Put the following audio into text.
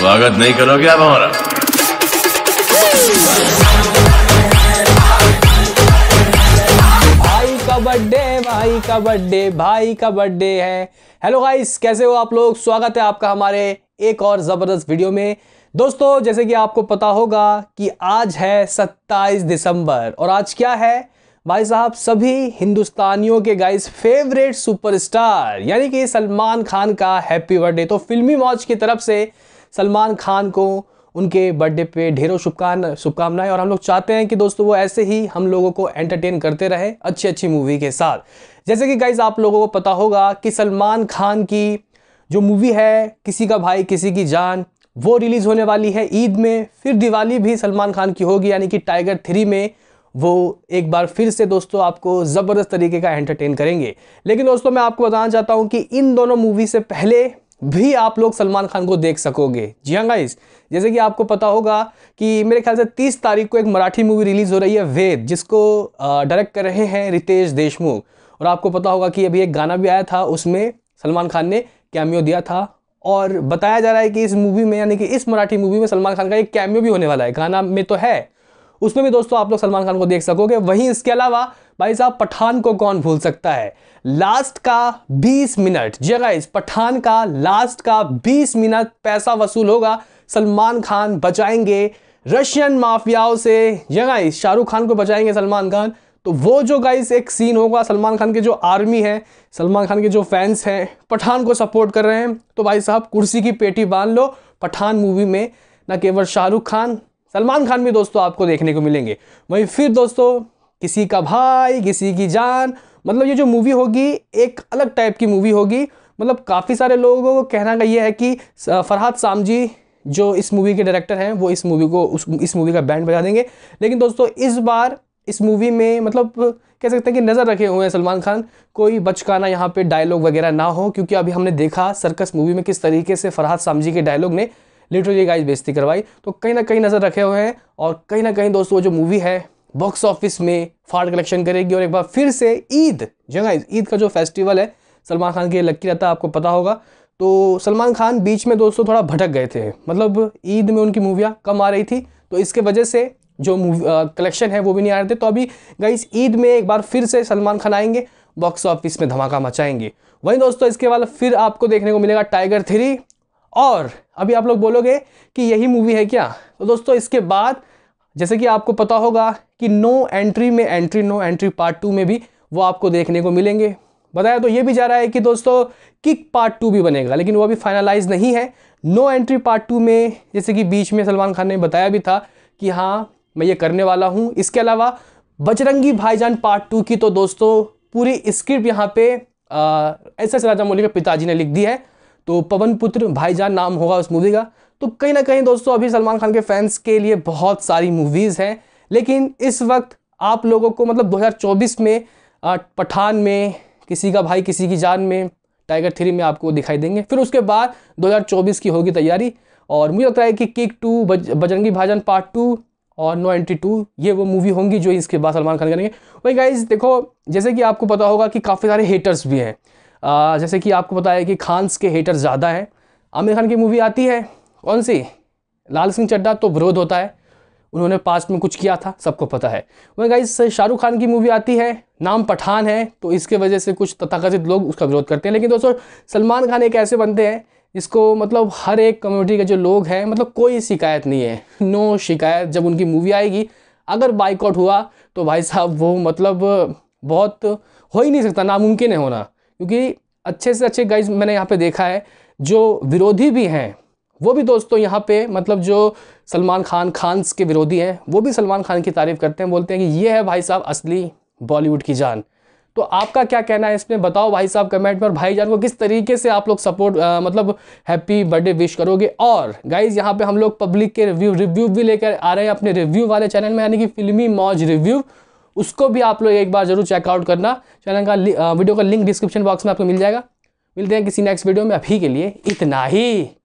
स्वागत नहीं करोगे आप हमारा भाई का बर्थडे भाई का बर्थडे भाई का बर्थडे है हेलो गाइस कैसे हो आप लोग स्वागत है आपका हमारे एक और ज़बरदस्त वीडियो में दोस्तों जैसे कि आपको पता होगा कि आज है 27 दिसंबर और आज क्या है भाई साहब सभी हिंदुस्तानियों के गाइस फेवरेट सुपरस्टार यानी कि सलमान खान का हैप्पी बर्थडे तो फिल्मी मौज की तरफ से सलमान खान को उनके बर्थडे पे ढेरों शुभकान शुभकामनाएं और हम लोग चाहते हैं कि दोस्तों वो ऐसे ही हम लोगों को एंटरटेन करते रहे अच्छी अच्छी मूवी के साथ जैसे कि गाइज आप लोगों को पता होगा कि सलमान खान की जो मूवी है किसी का भाई किसी की जान वो रिलीज़ होने वाली है ईद में फिर दिवाली भी सलमान खान की होगी यानी कि टाइगर थ्री में वो एक बार फिर से दोस्तों आपको ज़बरदस्त तरीके का एंटरटेन करेंगे लेकिन दोस्तों मैं आपको बताना चाहता हूँ कि इन दोनों मूवी से पहले भी आप लोग सलमान खान को देख सकोगे जी हाँ गाइस जैसे कि आपको पता होगा कि मेरे ख्याल से 30 तारीख को एक मराठी मूवी रिलीज़ हो रही है वेद जिसको डायरेक्ट कर रहे हैं रितेश देशमुख और आपको पता होगा कि अभी एक गाना भी आया था उसमें सलमान खान ने कैमियो दिया था और बताया जा रहा है कि इस मूवी में यानी कि इस मराठी मूवी में सलमान खान का एक कैमियो भी होने वाला है गाना में तो है उसमें भी दोस्तों आप लोग सलमान खान को देख सकोगे वहीं इसके अलावा भाई साहब पठान को कौन भूल सकता है लास्ट का 20 मिनट जगह हाँ पठान का लास्ट का 20 मिनट पैसा वसूल होगा सलमान खान बचाएंगे रशियन माफियाओं से जगह हाँ शाहरुख खान को बचाएंगे सलमान खान तो वो जो गाइस एक सीन होगा सलमान खान के जो आर्मी है सलमान खान के जो फैंस हैं पठान को सपोर्ट कर रहे हैं तो भाई साहब कुर्सी की पेटी बांध लो पठान मूवी में ना केवल शाहरुख खान सलमान खान भी दोस्तों आपको देखने को मिलेंगे वहीं फिर दोस्तों किसी का भाई किसी की जान मतलब ये जो मूवी होगी एक अलग टाइप की मूवी होगी मतलब काफ़ी सारे लोगों को कहना का ये है कि फरहाद सामजी जो इस मूवी के डायरेक्टर हैं वो इस मूवी को उस इस मूवी का बैंड बजा देंगे लेकिन दोस्तों इस बार इस मूवी में मतलब कह सकते हैं कि नज़र रखे हुए हैं सलमान खान कोई बचकाना यहाँ पे डायलॉग वगैरह ना हो क्योंकि अभी हमने देखा सर्कस मूवी में किस तरीके से फरहाद सामजी के डायलॉग ने लिटरली गाइज बेजती करवाई तो कहीं ना कहीं नज़र रखे हुए हैं और कहीं ना कहीं दोस्तों जो मूवी है बॉक्स ऑफिस में फाड़ कलेक्शन करेगी और एक बार फिर से ईद जगह ईद का जो फेस्टिवल है सलमान खान की लक्की रहता आपको पता होगा तो सलमान खान बीच में दोस्तों थोड़ा भटक गए थे मतलब ईद में उनकी मूवियाँ कम आ रही थी तो इसके वजह से जो कलेक्शन है वो भी नहीं आ रहे थे तो अभी गाइस ईद में एक बार फिर से सलमान खान आएंगे बॉक्स ऑफिस में धमाका मचाएंगे वहीं दोस्तों इसके बाद फिर आपको देखने को मिलेगा टाइगर थ्री और अभी आप लोग बोलोगे कि यही मूवी है क्या तो दोस्तों इसके बाद जैसे कि आपको पता होगा कि नो एंट्री में entry no entry part two में भी वो आपको देखने को मिलेंगे बताया तो ये भी जा रहा है कि दोस्तों किक पार्ट टू भी बनेगा लेकिन वो अभी फाइनलाइज नहीं है नो एंट्री पार्ट टू में जैसे कि बीच में सलमान खान ने बताया भी था कि हाँ मैं ये करने वाला हूँ इसके अलावा बजरंगी भाईजान पार्ट टू की तो दोस्तों पूरी स्क्रिप्ट यहाँ पे एस एस मौली के पिताजी ने लिख दी है तो पवन पुत्र भाईजान नाम होगा उस मूवी का तो कहीं ना कहीं दोस्तों अभी सलमान खान के फैंस के लिए बहुत सारी मूवीज़ हैं लेकिन इस वक्त आप लोगों को मतलब 2024 में पठान में किसी का भाई किसी की जान में टाइगर थ्री में आपको दिखाई देंगे फिर उसके बाद 2024 की होगी तैयारी और मुझे लगता है कि किक टू बज, बजरंगी भाजन पार्ट टू और नो एंट्री टू ये वो मूवी होंगी जो इसके बाद सलमान खान करेंगे वही गाइज देखो जैसे कि आपको पता होगा कि काफ़ी सारे हेटर्स भी हैं जैसे कि आपको पता है कि खान्स के हेटर ज़्यादा हैं आमिर खान की मूवी आती है कौन सी लाल सिंह चड्डा तो विरोध होता है उन्होंने पास्ट में कुछ किया था सबको पता है वहीं गाइस शाहरुख खान की मूवी आती है नाम पठान है तो इसके वजह से कुछ तथाकथित लोग उसका विरोध करते हैं लेकिन दोस्तों सलमान खान एक ऐसे बनते हैं जिसको मतलब हर एक कम्युनिटी के जो लोग हैं मतलब कोई शिकायत नहीं है नो शिकायत जब उनकी मूवी आएगी अगर बाइकआउट हुआ तो भाई साहब वो मतलब बहुत हो ही नहीं सकता नामुमकिन है होना क्योंकि अच्छे से अच्छे गाइज मैंने यहाँ पे देखा है जो विरोधी भी हैं वो भी दोस्तों यहाँ पे मतलब जो सलमान खान खान के विरोधी हैं वो भी सलमान खान की तारीफ़ करते हैं बोलते हैं कि ये है भाई साहब असली बॉलीवुड की जान तो आपका क्या कहना है इसमें बताओ भाई साहब कमेंट पर जान को किस तरीके से आप लोग सपोर्ट आ, मतलब हैप्पी बर्थडे विश करोगे और गाइज यहाँ पे हम लोग पब्लिक के रिव्यू रिव्यू भी लेकर आ रहे हैं अपने रिव्यू वाले चैनल में यानी कि फिल्मी मौज रिव्यू उसको भी आप लोग एक बार जरूर चेकआउट करना चैनल का वीडियो का लिंक डिस्क्रिप्शन बॉक्स में आपको मिल जाएगा मिलते हैं किसी नेक्स्ट वीडियो में अभी के लिए इतना ही